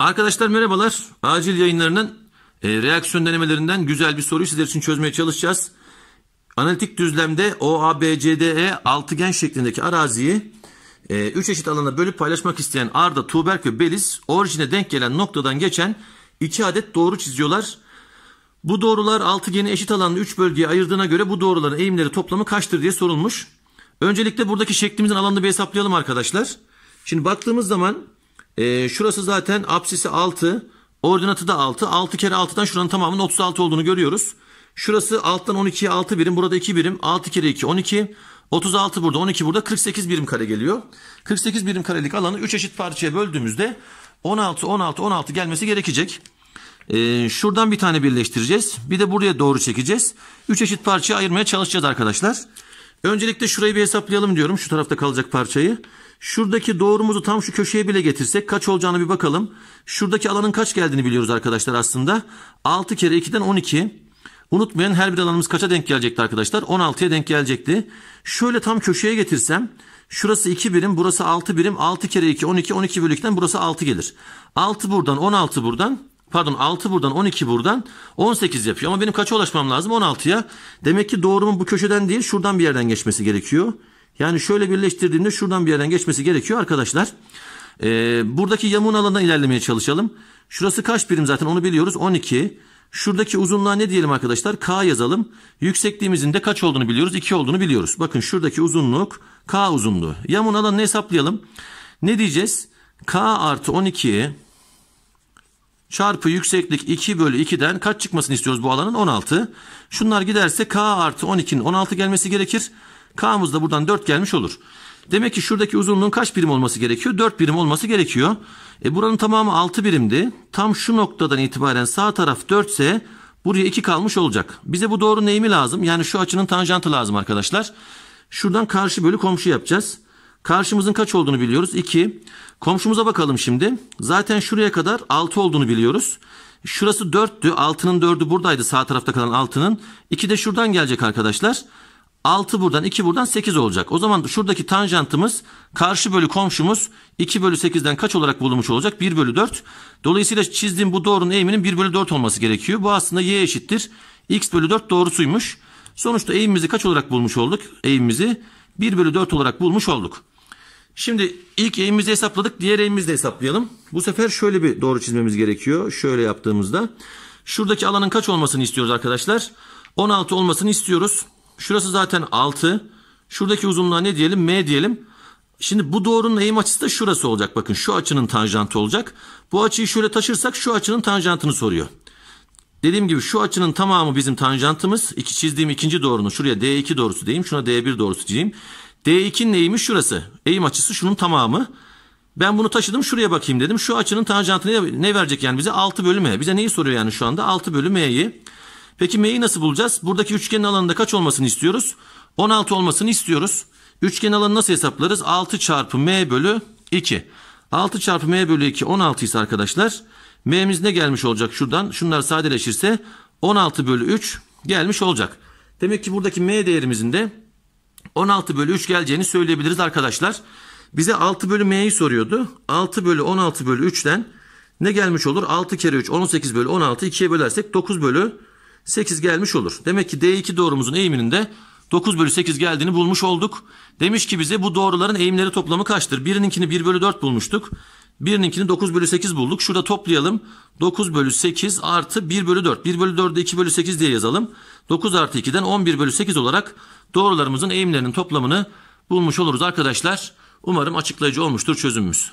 Arkadaşlar merhabalar. Acil yayınlarının e, reaksiyon denemelerinden güzel bir soruyu sizler için çözmeye çalışacağız. Analitik düzlemde OABCDE altıgen şeklindeki araziyi 3 e, üç eşit alana bölüp paylaşmak isteyen Arda, Tuğberk ve Beliz orijine denk gelen noktadan geçen 2 adet doğru çiziyorlar. Bu doğrular altıgeni eşit alanı 3 bölgeye ayırdığına göre bu doğruların eğimleri toplamı kaçtır diye sorulmuş. Öncelikle buradaki şeklimizin alanını bir hesaplayalım arkadaşlar. Şimdi baktığımız zaman e, şurası zaten apsisi 6. Ordinatı da 6. 6 kere 6'dan şuranın tamamının 36 olduğunu görüyoruz. Şurası alttan 12'ye 6 birim. Burada 2 birim. 6 kere 2 12. 36 burada 12 burada 48 birim kare geliyor. 48 birim karelik alanı 3 eşit parçaya böldüğümüzde 16 16 16 gelmesi gerekecek. Ee, şuradan bir tane birleştireceğiz. Bir de buraya doğru çekeceğiz. 3 eşit parçaya ayırmaya çalışacağız arkadaşlar. Öncelikle şurayı bir hesaplayalım diyorum. Şu tarafta kalacak parçayı. Şuradaki doğrumuzu tam şu köşeye bile getirsek kaç olacağını bir bakalım. Şuradaki alanın kaç geldiğini biliyoruz arkadaşlar aslında. 6 kere 2'den 12. Unutmayın her bir alanımız kaça denk gelecekti arkadaşlar? 16'ya denk gelecekti. Şöyle tam köşeye getirsem şurası 2 birim burası 6 birim 6 kere 2 12 12 bölükten burası 6 gelir. 6 buradan 16 buradan Pardon 6 buradan 12 buradan 18 yapıyor. Ama benim kaça ulaşmam lazım? 16'ya. Demek ki doğrumun bu köşeden değil şuradan bir yerden geçmesi gerekiyor. Yani şöyle birleştirdiğimde şuradan bir yerden geçmesi gerekiyor arkadaşlar. Ee, buradaki yamuğun alanına ilerlemeye çalışalım. Şurası kaç birim zaten onu biliyoruz. 12. Şuradaki uzunluğa ne diyelim arkadaşlar? K yazalım. Yüksekliğimizin de kaç olduğunu biliyoruz? 2 olduğunu biliyoruz. Bakın şuradaki uzunluk K uzunluğu. Yamuğun alanını hesaplayalım. Ne diyeceğiz? K artı 12 çarpı yükseklik 2 bölü 2'den kaç çıkmasını istiyoruz bu alanın? 16. Şunlar giderse k artı 12'nin 16 gelmesi gerekir. K'mız da buradan 4 gelmiş olur. Demek ki şuradaki uzunluğun kaç birim olması gerekiyor? 4 birim olması gerekiyor. E buranın tamamı 6 birimdi. Tam şu noktadan itibaren sağ taraf 4 ise buraya 2 kalmış olacak. Bize bu doğru neyimi lazım? Yani şu açının tanjantı lazım arkadaşlar. Şuradan karşı bölü komşu yapacağız. Karşımızın kaç olduğunu biliyoruz. 2. Komşumuza bakalım şimdi. Zaten şuraya kadar 6 olduğunu biliyoruz. Şurası 4'tü. 6'nın 4'ü buradaydı sağ tarafta kalan 6'nın. 2 de şuradan gelecek arkadaşlar. 6 buradan 2 buradan 8 olacak. O zaman şuradaki tanjantımız karşı bölü komşumuz 2 bölü 8'den kaç olarak bulunmuş olacak? 1 bölü 4. Dolayısıyla çizdiğim bu doğrunun eğiminin 1 bölü 4 olması gerekiyor. Bu aslında y eşittir. x bölü 4 doğrusuymuş. Sonuçta eğimimizi kaç olarak bulmuş olduk? Eğimimizi 1 bölü 4 olarak bulmuş olduk. Şimdi ilk eğimizde hesapladık. Diğer eğimizde hesaplayalım. Bu sefer şöyle bir doğru çizmemiz gerekiyor. Şöyle yaptığımızda. Şuradaki alanın kaç olmasını istiyoruz arkadaşlar? 16 olmasını istiyoruz. Şurası zaten 6. Şuradaki uzunluğa ne diyelim? M diyelim. Şimdi bu doğrunun eğim açısı da şurası olacak. Bakın şu açının tanjantı olacak. Bu açıyı şöyle taşırsak şu açının tanjantını soruyor. Dediğim gibi şu açının tamamı bizim tanjantımız. İki çizdiğim ikinci doğrunun şuraya D2 doğrusu diyeyim. Şuna D1 doğrusu diyeyim. D2'nin eğimi şurası. Eğim açısı şunun tamamı. Ben bunu taşıdım şuraya bakayım dedim. Şu açının tanjantı ne verecek yani bize? 6 bölü M. Bize neyi soruyor yani şu anda? 6 bölü M'yi. Peki M'yi nasıl bulacağız? Buradaki üçgenin alanında kaç olmasını istiyoruz? 16 olmasını istiyoruz. Üçgen alanı nasıl hesaplarız? 6 çarpı M bölü 2. 6 çarpı M bölü 2 16 ise arkadaşlar... M'miz ne gelmiş olacak şuradan? Şunlar sadeleşirse 16 bölü 3 gelmiş olacak. Demek ki buradaki M değerimizin de 16 bölü 3 geleceğini söyleyebiliriz arkadaşlar. Bize 6 bölü M'yi soruyordu. 6 bölü 16 bölü 3'ten ne gelmiş olur? 6 kere 3 18 bölü 16 2'ye bölersek 9 bölü 8 gelmiş olur. Demek ki D2 doğrumuzun eğiminin de 9 bölü 8 geldiğini bulmuş olduk. Demiş ki bize bu doğruların eğimleri toplamı kaçtır? Birininkini 1 bölü 4 bulmuştuk. Birininkini 9 bölü 8 bulduk. Şurada toplayalım. 9 bölü 8 artı 1 bölü 4. 1 bölü 4'de 2 bölü 8 diye yazalım. 9 artı 2'den 11 bölü 8 olarak doğrularımızın eğimlerinin toplamını bulmuş oluruz arkadaşlar. Umarım açıklayıcı olmuştur çözümümüz.